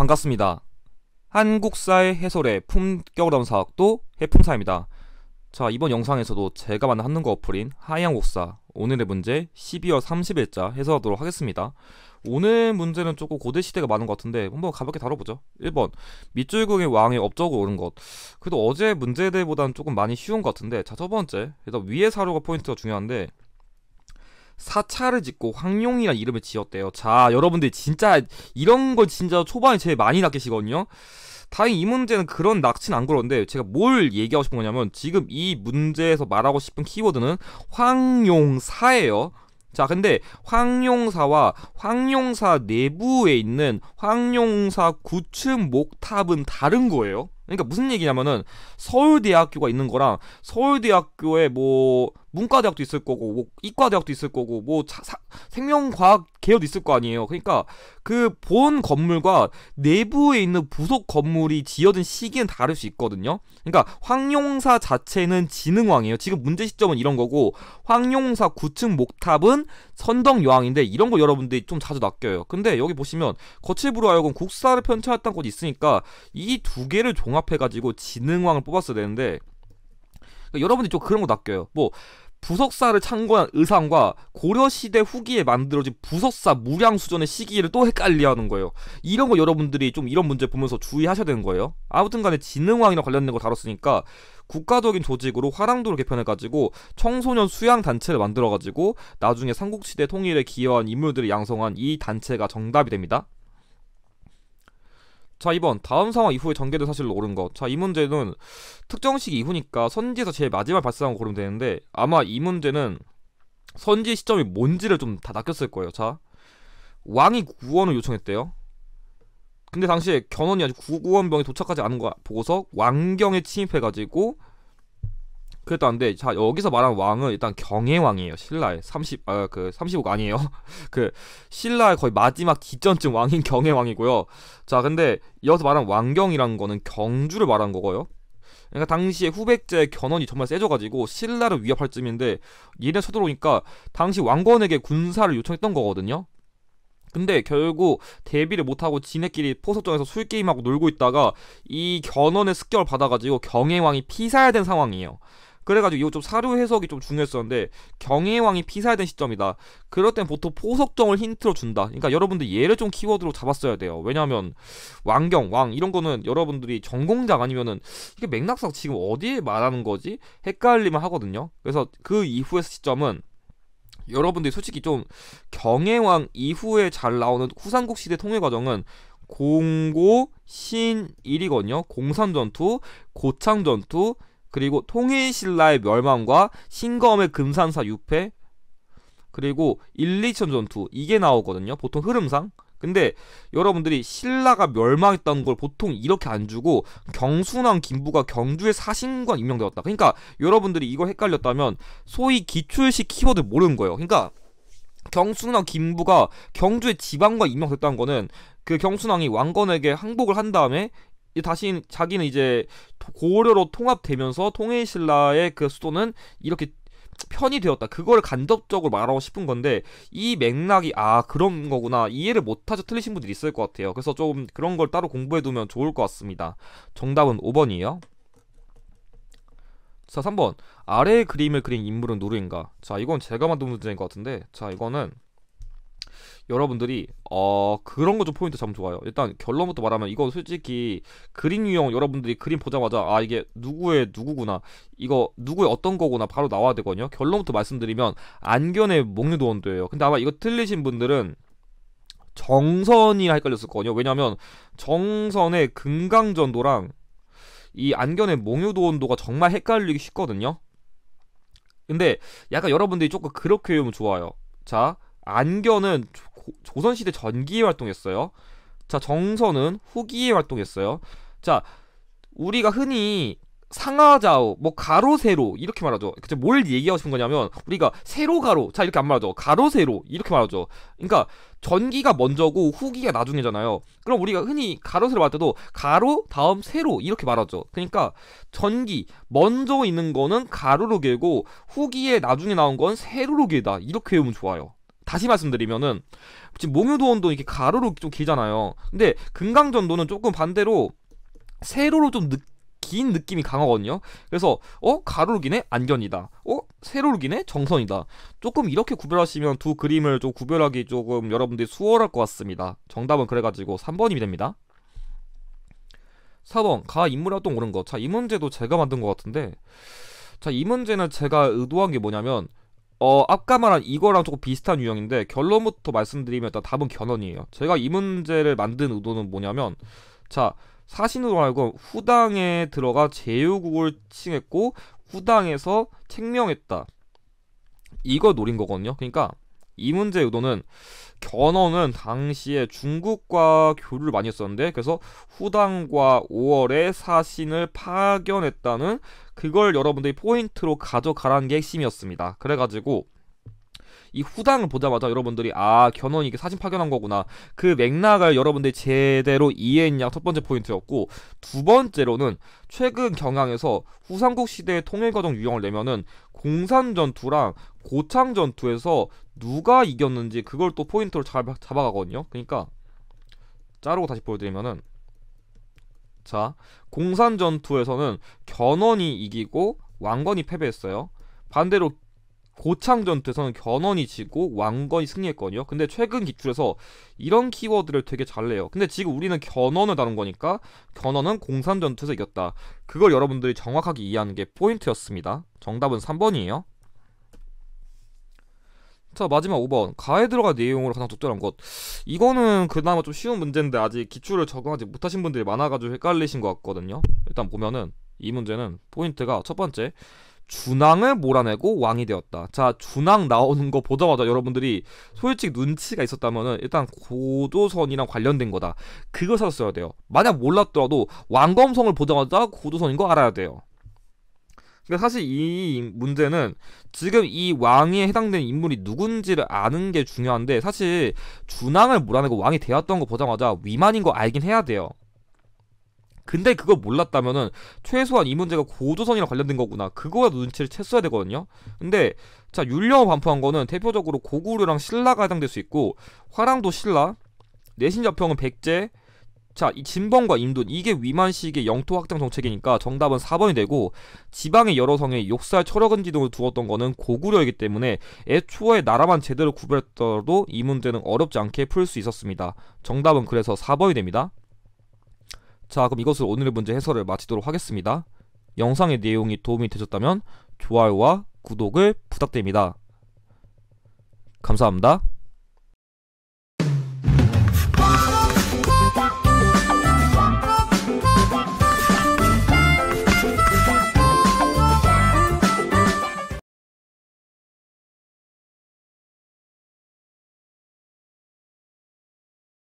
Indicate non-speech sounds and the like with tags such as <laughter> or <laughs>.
반갑습니다. 한국사의 해설의 품격어다운 사학도 해품사입니다. 자 이번 영상에서도 제가 만든 한국어 어플인 하양국사 오늘의 문제 12월 30일자 해설하도록 하겠습니다. 오늘 문제는 조금 고대 시대가 많은 것 같은데 한번 가볍게 다뤄보죠. 1번 밑줄극의 왕의 업적으로 오른 것. 그래도 어제 문제들보다는 조금 많이 쉬운 것 같은데 자 첫 번째 일단 위의 사료가 포인트가 중요한데 사찰을 짓고 황룡이란 이름을 지었대요. 자, 여러분들 진짜 이런 걸 진짜 초반에 제일 많이 낚이시거든요. 다행히 이 문제는 그런 낚시는 안그러는데 제가 뭘 얘기하고 싶은 거냐면 지금 이 문제에서 말하고 싶은 키워드는 황룡사예요. 자, 근데 황룡사와 황룡사 내부에 있는 황룡사 구층 목탑은 다른 거예요. 그러니까 무슨 얘기냐면은 서울대학교가 있는 거랑 서울대학교에 뭐 문과대학도 있을 거고 뭐 이과대학도 있을 거고 뭐 자, 사, 생명과학 개열도 있을 거 아니에요. 그러니까 그 본 건물과 내부에 있는 부속 건물이 지어진 시기는 다를 수 있거든요. 그러니까 황룡사 자체는 진흥왕이에요. 지금 문제 시점은 이런 거고 황룡사 9층 목탑은 선덕여왕인데 이런 거 여러분들이 좀 자주 낚여요. 근데 여기 보시면 거칠부로 하여금 국사를 편찬했던 곳이 있으니까 이 두 개를 종합해가지고 진흥왕을 뽑았어야 되는데 그러니까 여러분들이 좀 그런 거 낚여요. 뭐 부석사를 창고한 의상과 고려시대 후기에 만들어진 부석사 무량수전의 시기를 또 헷갈려하는 거예요. 이런 거 여러분들이 좀 이런 문제 보면서 주의하셔야 되는 거예요. 아무튼간에 진흥왕이랑 관련된 거 다뤘으니까 국가적인 조직으로 화랑도를 개편해가지고 청소년 수양 단체를 만들어가지고 나중에 삼국시대 통일에 기여한 인물들을 양성한 이 단체가 정답이 됩니다. 자, 2번. 다음 상황 이후에 전개된 사실로 옳은 것. 자, 이 문제는 특정식 이후니까 선지에서 제일 마지막 발생한 거 고르면 되는데 아마 이 문제는 선지 시점이 뭔지를 좀 다 낚였을 거예요. 자, 왕이 구원을 요청했대요. 근데 당시에 견훤이 아직 구원병이 도착하지 않은 거 보고서 왕경에 침입해가지고 그래도 안 돼. 자, 여기서 말한 왕은 일단 경해왕이에요. 신라의 30, 아, 그, 35가 아니에요. <laughs> 그, 신라의 거의 마지막 기점쯤 왕인 경해왕이고요. 자, 근데 여기서 말한 왕경이란 거는 경주를 말한 거고요. 그러니까 당시에 후백제 의 견훤이 정말 세져가지고 신라를 위협할 쯤인데 얘네 쳐들어오니까 당시 왕건에게 군사를 요청했던 거거든요. 근데 결국 대비를 못하고 지네끼리 포섭정에서 술게임하고 놀고 있다가 이 견훤의 습격을 받아가지고 경해왕이 피사야 된 상황이에요. 그래가지고 이거 좀 사료 해석이 좀 중요했었는데 경혜왕이 피사된 시점이다. 그럴 땐 보통 포석정을 힌트로 준다. 그러니까 여러분들 얘를 좀 키워드로 잡았어야 돼요. 왜냐하면 왕경, 왕 이런 거는 여러분들이 전공작 아니면은 이게 맥락상 지금 어디에 말하는 거지 헷갈리면 하거든요. 그래서 그 이후의 시점은 여러분들이 솔직히 좀 경혜왕 이후에 잘 나오는 후삼국 시대 통일 과정은 공고 신1이거든요 공산전투, 고창전투, 그리고 통일신라의 멸망과 신검의 금산사 유패 그리고 1, 2천 전투 이게 나오거든요 보통 흐름상 근데 여러분들이 신라가 멸망했다는 걸 보통 이렇게 안 주고 경순왕 김부가 경주의 사신관 임명되었다 그러니까 여러분들이 이걸 헷갈렸다면 소위 기출식 키워드 모르는 거예요 그러니까 경순왕 김부가 경주의 지방과 임명됐다는 거는 그 경순왕이 왕건에게 항복을 한 다음에 다시 자기는 이제 고려로 통합되면서 통일 신라의 그 수도는 이렇게 편이 되었다. 그걸 간접적으로 말하고 싶은 건데 이 맥락이 아 그런 거구나 이해를 못하죠 틀리신 분들이 있을 것 같아요. 그래서 좀 그런 걸 따로 공부해두면 좋을 것 같습니다. 정답은 5번이에요. 자 3번 아래 그림을 그린 인물은 누구인가? 자 이건 제가 만든 문제인 것 같은데 자 이거는 여러분들이 어 그런 거 좀 포인트 잡으면 좋아요. 일단 결론부터 말하면 이건 솔직히 그림 유형 여러분들이 그림 보자마자 아 이게 누구의 누구구나 이거 누구의 어떤 거구나 바로 나와야 되거든요. 결론부터 말씀드리면 안견의 목류도 원도예요. 근데 아마 이거 틀리신 분들은 정선이 헷갈렸을 거거든요. 왜냐면 하 정선의 금강전도랑 이 안견의 몽유도 원도가 정말 헷갈리기 쉽거든요. 근데 약간 여러분들이 조금 그렇게 외우면 좋아요. 자, 안견은 조선시대 전기에 활동했어요. 자, 정선은 후기에 활동했어요. 자, 우리가 흔히 상하좌우, 뭐 가로 세로 이렇게 말하죠. 그쵸뭘 얘기하고 싶은 거냐면 우리가 세로 가로 자 이렇게 안 말하죠. 가로 세로 이렇게 말하죠. 그러니까 전기가 먼저고 후기가 나중이잖아요. 그럼 우리가 흔히 가로 세로 말 때도 가로 다음 세로 이렇게 말하죠. 그러니까 전기 먼저 있는 거는 가로로 길고 후기에 나중에 나온 건 세로로 길다 이렇게 외우면 좋아요. 다시 말씀드리면은 지금 몽유도원도 이렇게 가로로 좀 길잖아요. 근데 금강전도는 조금 반대로 세로로 좀 늦, 긴 느낌이 강하거든요. 그래서 어 가로로 기네 안견이다. 어 세로로 기네 정선이다. 조금 이렇게 구별하시면 두 그림을 좀 구별하기 조금 여러분들이 수월할 것 같습니다. 정답은 그래가지고 3번이 됩니다. 4번 가 인물활동 오른 거. 자 이 문제도 제가 만든 것 같은데 자 이 문제는 제가 의도한 게 뭐냐면 어, 아까 말한 이거랑 조금 비슷한 유형인데 결론부터 말씀드리면 일단 답은 견훤이에요. 제가 이 문제를 만든 의도는 뭐냐면 자 사신으로 하여 후당에 들어가 제후국을 칭했고 후당에서 책명했다. 이거 노린 거거든요. 그러니까 이 문제 의도는 견훤은 당시에 중국과 교류를 많이 했었는데 그래서 후당과 5월에 사신을 파견했다는 그걸 여러분들이 포인트로 가져가라는 게 핵심이었습니다. 그래가지고 이 후당을 보자마자 여러분들이 아 견훤이 이게 사진 파견한 거구나 그 맥락을 여러분들이 제대로 이해했냐 첫 번째 포인트였고 두 번째로는 최근 경향에서 후삼국 시대의 통일 과정 유형을 내면은 공산 전투랑 고창 전투에서 누가 이겼는지 그걸 또 포인트로 잡아, 잡아가거든요. 그러니까 자르고 다시 보여드리면은 자 공산 전투에서는 견훤이 이기고 왕건이 패배했어요. 반대로 고창전 투에서는 견훤이 지고 왕건이 승리했거든요. 근데 최근 기출에서 이런 키워드를 되게 잘 내요. 근데 지금 우리는 견훤을 다룬 거니까 견훤은 공산전투에서 이겼다. 그걸 여러분들이 정확하게 이해하는 게 포인트였습니다. 정답은 3번이에요. 자 마지막 5번 가에 들어갈 내용으로 가장 적절한 것 이거는 그나마 좀 쉬운 문제인데 아직 기출을 적응하지 못하신 분들이 많아가지고 헷갈리신 것 같거든요 일단 보면은 이 문제는 포인트가 첫 번째 준왕을 몰아내고 왕이 되었다. 자, 준왕 나오는 거 보자마자 여러분들이 솔직히 눈치가 있었다면은 일단 고조선이랑 관련된 거다. 그걸 찾았어야 돼요. 만약 몰랐더라도 왕검성을 보자마자 고조선인 거 알아야 돼요. 그러니까 사실 이 문제는 지금 이 왕에 해당되는 인물이 누군지를 아는 게 중요한데 사실 준왕을 몰아내고 왕이 되었던 거 보자마자 위만인 거 알긴 해야 돼요. 근데 그걸 몰랐다면은 최소한 이 문제가 고조선이랑 관련된 거구나. 그거라도 눈치를 챘어야 되거든요. 근데 자 율령을 반포한 거는 대표적으로 고구려랑 신라가 해당될 수 있고 화랑도 신라, 내신자평은 백제, 자, 이진범과 임돈 이게 위만식의 영토 확장 정책이니까 정답은 4번이 되고 지방의 여러 성에 욕살 철학근지도을 두었던 거는 고구려이기 때문에 애초에 나라만 제대로 구별했더라도 이 문제는 어렵지 않게 풀 수 있었습니다. 정답은 그래서 4번이 됩니다. 자 그럼 이것으로 오늘의 문제 해설을 마치도록 하겠습니다. 영상의 내용이 도움이 되셨다면 좋아요와 구독을 부탁드립니다. 감사합니다.